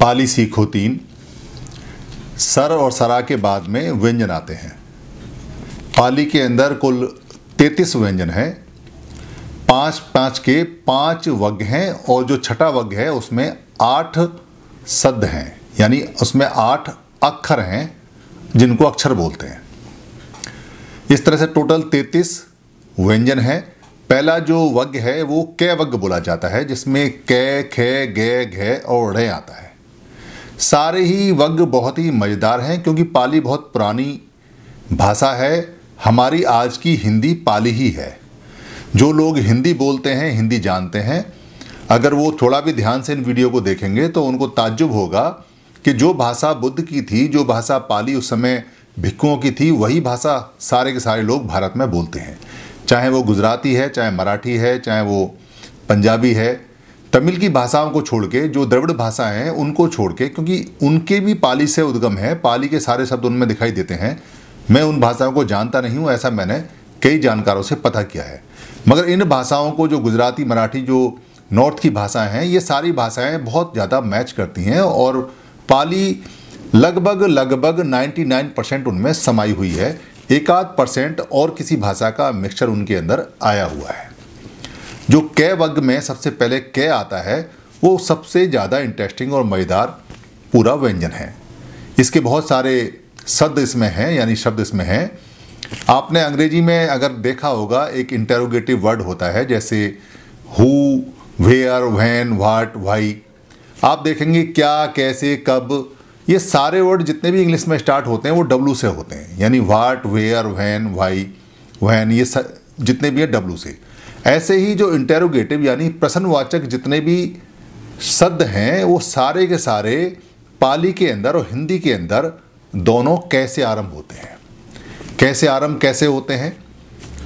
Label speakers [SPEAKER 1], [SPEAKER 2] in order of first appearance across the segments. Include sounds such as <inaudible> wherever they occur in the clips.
[SPEAKER 1] पाली सीखो तीन सर और सरा के बाद में व्यंजन आते हैं पाली के अंदर कुल तैतीस व्यंजन हैं पांच पांच के पांच वग हैं और जो छठा वग है उसमें आठ सद हैं यानी उसमें आठ अक्षर हैं जिनको अक्षर बोलते हैं इस तरह से टोटल तैतीस व्यंजन हैं पहला जो वग है वो कै वग बोला जाता है जिसमें कै खे गै घ और ढे आता है सारे ही वग बहुत ही मज़ेदार हैं क्योंकि पाली बहुत पुरानी भाषा है हमारी आज की हिंदी पाली ही है जो लोग हिंदी बोलते हैं हिंदी जानते हैं अगर वो थोड़ा भी ध्यान से इन वीडियो को देखेंगे तो उनको ताज्जुब होगा कि जो भाषा बुद्ध की थी जो भाषा पाली उस समय भिक्कुओं की थी वही भाषा सारे के सारे लोग भारत में बोलते हैं चाहे वो गुजराती है चाहे मराठी है चाहे वो पंजाबी है तमिल की भाषाओं को छोड़ के जो द्रविड़ भाषाएं हैं उनको छोड़ के क्योंकि उनके भी पाली से उद्गम है पाली के सारे शब्द उनमें दिखाई देते हैं मैं उन भाषाओं को जानता नहीं हूँ ऐसा मैंने कई जानकारों से पता किया है मगर इन भाषाओं को जो गुजराती मराठी जो नॉर्थ की भाषाएं हैं ये सारी भाषाएं बहुत ज़्यादा मैच करती हैं और पाली लगभग लगभग 99 परसेंट उनमें समाई हुई है एकाध परसेंट और किसी भाषा का मिक्सचर उनके अंदर आया हुआ है जो कै वर्ग में सबसे पहले कै आता है वो सबसे ज़्यादा इंटरेस्टिंग और मज़ेदार पूरा व्यंजन है इसके बहुत सारे शब्द इसमें हैं यानी शब्द इसमें हैं आपने अंग्रेजी में अगर देखा होगा एक इंटेरोगेटिव वर्ड होता है जैसे who where when what why आप देखेंगे क्या कैसे कब ये सारे वर्ड जितने भी इंग्लिश में स्टार्ट होते हैं वो डब्लू से होते हैं यानी what where when why when ये जितने भी है डब्लू से ऐसे ही जो इंटेरोगेटिव यानी प्रश्नवाचक जितने भी शब्द हैं वो सारे के सारे पाली के अंदर और हिंदी के अंदर दोनों कैसे आरंभ होते हैं कैसे आरंभ कैसे होते हैं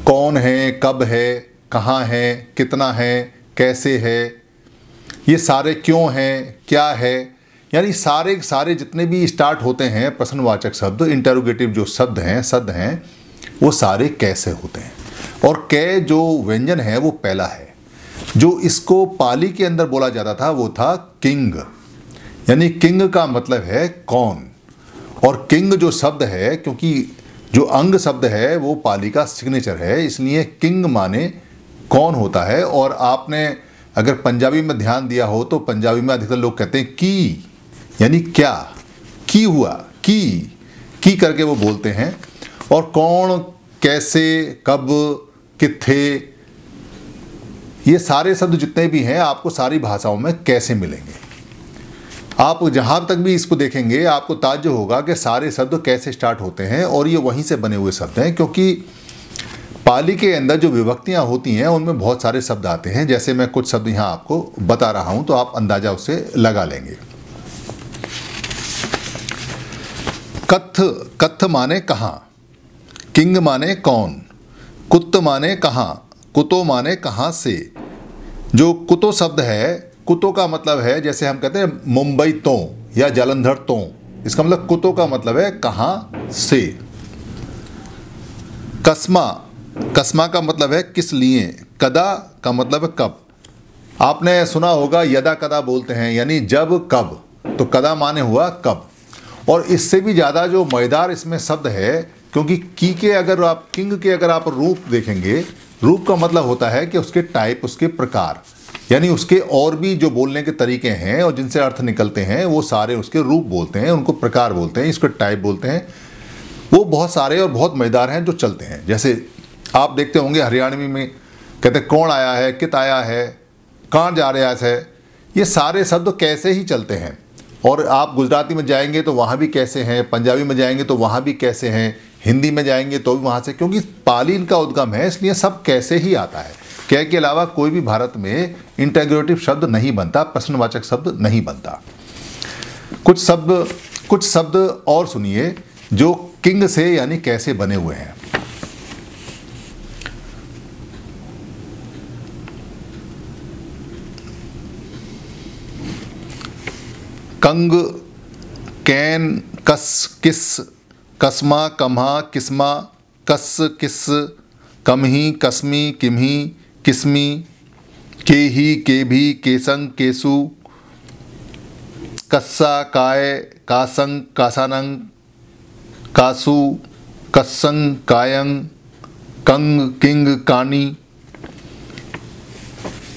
[SPEAKER 1] कौन है कब है कहाँ है कितना है कैसे है ये सारे क्यों हैं क्या है यानी सारे सारे जितने भी स्टार्ट होते हैं प्रश्नवाचक शब्द इंटरोगेटिव जो शब्द हैं शब्द हैं वो सारे कैसे होते हैं और कै जो व्यंजन है वो पहला है जो इसको पाली के अंदर बोला जाता था वो था किंग यानी किंग का मतलब है कौन और किंग जो शब्द है क्योंकि जो अंग शब्द है वो पाली का सिग्नेचर है इसलिए किंग माने कौन होता है और आपने अगर पंजाबी में ध्यान दिया हो तो पंजाबी में अधिकतर लोग कहते हैं की यानी क्या की हुआ की की करके वो बोलते हैं और कौन कैसे कब किथे ये सारे शब्द जितने भी हैं आपको सारी भाषाओं में कैसे मिलेंगे आप जहाँ तक भी इसको देखेंगे आपको ताज्य होगा कि सारे शब्द कैसे स्टार्ट होते हैं और ये वहीं से बने हुए शब्द हैं क्योंकि पाली के अंदर जो विभक्तियाँ होती हैं उनमें बहुत सारे शब्द आते हैं जैसे मैं कुछ शब्द यहाँ आपको बता रहा हूँ तो आप अंदाज़ा उसे लगा लेंगे कथ कथ माने कहाँ किंग माने कौन कुत्त माने कहाँ कुतो माने कहाँ से जो कुतो शब्द है कुतो का मतलब है जैसे हम कहते हैं मुंबई तो या जालंधर तो इसका मतलब कुतो का मतलब है कहाँ से कस्मा कस्मा का मतलब है किस लिए कदा का मतलब है कब आपने सुना होगा यदा कदा बोलते हैं यानी जब कब तो कदा माने हुआ कब और इससे भी ज़्यादा जो मजेदार इसमें शब्द है क्योंकि की के अगर आप किंग के अगर आप रूप देखेंगे रूप का मतलब होता है कि उसके टाइप उसके प्रकार यानी उसके और भी जो बोलने के तरीके हैं और जिनसे अर्थ निकलते हैं वो सारे उसके रूप बोलते हैं उनको प्रकार बोलते हैं इसको टाइप बोलते हैं वो बहुत सारे और बहुत मजेदार हैं जो चलते हैं जैसे आप देखते होंगे हरियाणवी में कहते कौन आया है कित आया है कहाँ जा रहा है ये सारे शब्द कैसे ही चलते हैं और आप गुजराती में जाएंगे तो वहाँ भी कैसे हैं पंजाबी में जाएंगे तो वहाँ भी कैसे हैं हिंदी में जाएंगे तो भी वहाँ से क्योंकि पाली इनका उद्गम है इसलिए सब कैसे ही आता है कै के अलावा कोई भी भारत में इंटेग्रेटिव शब्द नहीं बनता प्रश्नवाचक शब्द नहीं बनता कुछ शब्द कुछ शब्द और सुनिए जो किंग से यानी कैसे बने हुए हैं कंग कैन कस किस कस्मा कम्हा किस्मा कस किस कमही कस्मी किमही किस्मी के ही के भी केसंग केसु कस्सा काय कासंग कासानंग कासु कस्संग कायंग कंग किंग कानी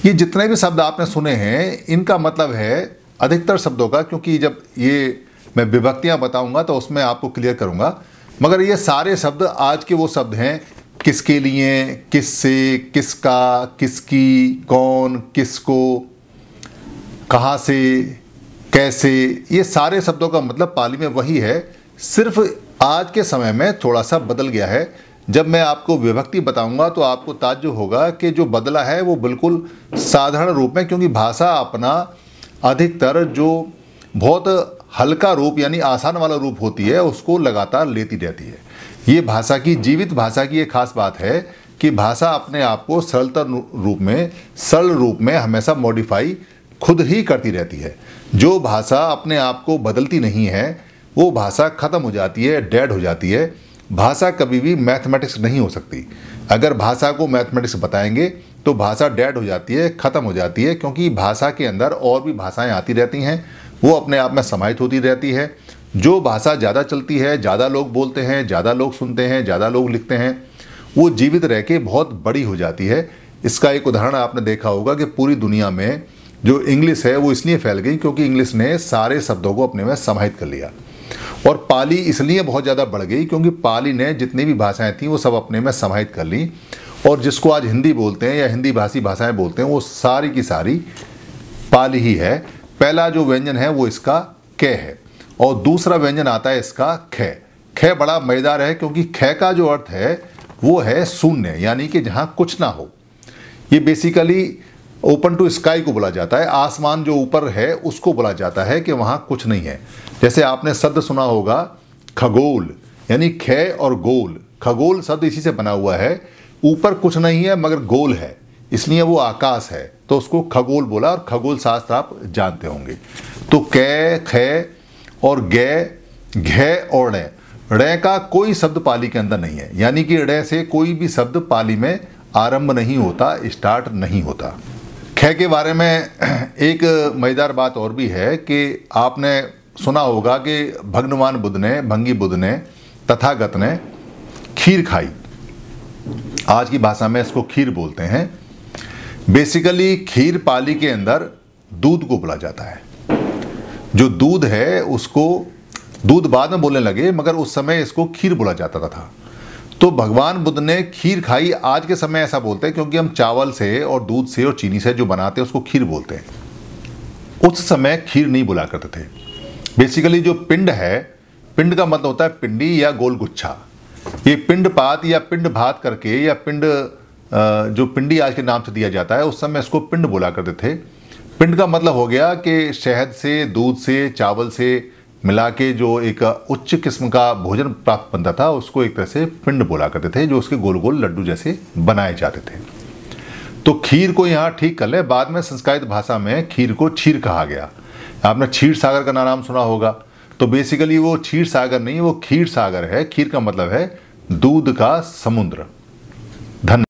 [SPEAKER 1] ये जितने भी शब्द आपने सुने हैं इनका मतलब है अधिकतर शब्दों का क्योंकि जब ये मैं विभक्तियाँ बताऊँगा तो उसमें आपको क्लियर करूँगा मगर ये सारे शब्द आज के वो शब्द हैं किसके लिए किससे किसका किसकी कौन किसको कहाँ से कैसे ये सारे शब्दों का मतलब पाली में वही है सिर्फ आज के समय में थोड़ा सा बदल गया है जब मैं आपको विभक्ति बताऊंगा तो आपको ताज्जुब होगा कि जो बदला है वो बिल्कुल साधारण रूप में क्योंकि भाषा अपना अधिकतर जो बहुत हल्का रूप यानी आसान वाला रूप होती है उसको लगातार लेती रहती है ये भाषा की जीवित भाषा की एक खास बात है कि भाषा अपने आप को सरलतर रूप में सरल रूप में हमेशा मॉडिफाई खुद ही करती रहती है जो भाषा अपने आप को बदलती नहीं है वो भाषा ख़त्म हो जाती है डेड हो जाती है भाषा कभी भी मैथमेटिक्स नहीं हो सकती अगर भाषा को मैथमेटिक्स बताएंगे तो भाषा डेड हो जाती है ख़त्म हो जाती है क्योंकि भाषा के अंदर और भी भाषाएं आती रहती हैं वो अपने आप में समाहित होती रहती है जो भाषा ज़्यादा चलती है ज़्यादा लोग बोलते हैं ज़्यादा लोग सुनते हैं ज़्यादा लोग लिखते हैं वो जीवित रह के बहुत बड़ी हो जाती है इसका एक उदाहरण आपने देखा होगा कि पूरी दुनिया में जो इंग्लिश है वो इसलिए फैल गई क्योंकि इंग्लिश ने सारे शब्दों को अपने में समाहित कर लिया और पाली इसलिए बहुत ज़्यादा बढ़ गई क्योंकि पाली ने जितनी भी भाषाएं थीं वो सब अपने में समाहित कर ली और जिसको आज हिंदी बोलते हैं या हिंदी भाषी भाषाएं बोलते हैं वो सारी की सारी पाली ही है पहला जो व्यंजन है वो इसका क है और दूसरा व्यंजन आता है इसका ख ख बड़ा मज़ेदार है क्योंकि ख का जो अर्थ है वो है शून्य यानी कि जहाँ कुछ ना हो ये बेसिकली ओपन टू स्काई को बोला जाता है आसमान जो ऊपर है उसको बोला जाता है कि वहाँ कुछ नहीं है जैसे आपने शब्द सुना होगा खगोल यानी ख और गोल खगोल शब्द इसी से बना हुआ है ऊपर कुछ नहीं है मगर गोल है इसलिए वो आकाश है तो उसको खगोल बोला और खगोल शास्त्र आप जानते होंगे तो कै ख और गै घै और ण णे का कोई शब्द पाली के अंदर नहीं है यानी कि ऋ से कोई भी शब्द पाली में आरंभ नहीं होता स्टार्ट नहीं होता खै के बारे में <clears throat> एक मजेदार बात और भी है कि आपने सुना होगा कि भगवान बुद्ध ने भंगी बुद्ध ने तथागत ने खीर खाई आज की भाषा में इसको खीर बोलते हैं बेसिकली खीर पाली के अंदर दूध को बोला जाता है जो दूध है उसको दूध बाद में बोलने लगे मगर उस समय इसको खीर बोला जाता था तो भगवान बुद्ध ने खीर खाई आज के समय ऐसा बोलते हैं क्योंकि हम चावल से और दूध से और चीनी से जो बनाते हैं उसको खीर बोलते हैं उस समय खीर नहीं बोला करते थे बेसिकली जो पिंड है पिंड का मतलब होता है पिंडी या गोलगुच्छा ये पिंड पात या पिंड भात करके या पिंड जो पिंडी आज के नाम से दिया जाता है उस समय इसको पिंड बोला करते थे पिंड का मतलब हो गया कि शहद से दूध से चावल से मिला के जो एक उच्च किस्म का भोजन प्राप्त बनता था उसको एक तरह से पिंड बोला करते थे जो उसके गोल गोल लड्डू जैसे बनाए जाते थे तो खीर को यहाँ ठीक कर ले बाद में संस्कृत भाषा में खीर को छीर कहा गया आपने क्षीर सागर का नाम सुना होगा तो बेसिकली वो क्षीर सागर नहीं वो खीर सागर है खीर का मतलब है दूध का समुद्र धन्यवाद